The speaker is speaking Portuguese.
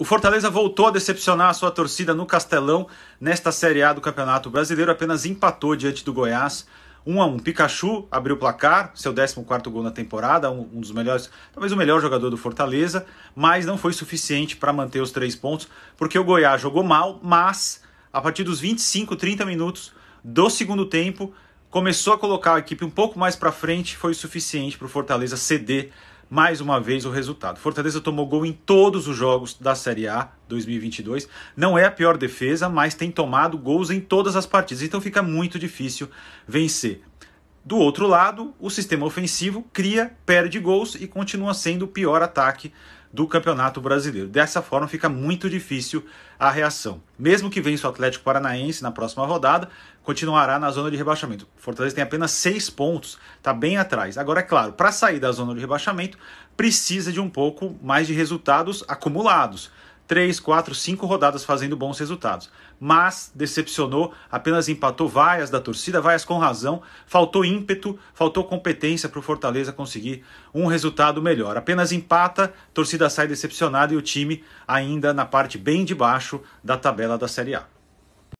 O Fortaleza voltou a decepcionar a sua torcida no Castelão nesta Série A do Campeonato Brasileiro, apenas empatou diante do Goiás. 1 um a 1 um. Pikachu abriu o placar, seu 14 gol na temporada, um, um, dos melhores, talvez o melhor jogador do Fortaleza, mas não foi suficiente para manter os três pontos, porque o Goiás jogou mal, mas a partir dos 25, 30 minutos do segundo tempo, começou a colocar a equipe um pouco mais para frente, foi o suficiente para o Fortaleza ceder mais uma vez o resultado. Fortaleza tomou gol em todos os jogos da Série A 2022. Não é a pior defesa, mas tem tomado gols em todas as partidas, então fica muito difícil vencer. Do outro lado, o sistema ofensivo cria, perde gols e continua sendo o pior ataque do Campeonato Brasileiro. Dessa forma fica muito difícil a reação. Mesmo que vença o Atlético Paranaense na próxima rodada, continuará na zona de rebaixamento. Fortaleza tem apenas seis pontos, está bem atrás. Agora, é claro, para sair da zona de rebaixamento, precisa de um pouco mais de resultados acumulados. 3, 4, 5 rodadas fazendo bons resultados. Mas decepcionou, apenas empatou vaias da torcida, vaias com razão, faltou ímpeto, faltou competência para o Fortaleza conseguir um resultado melhor. Apenas empata, torcida sai decepcionada e o time ainda na parte bem de baixo da tabela da Série A.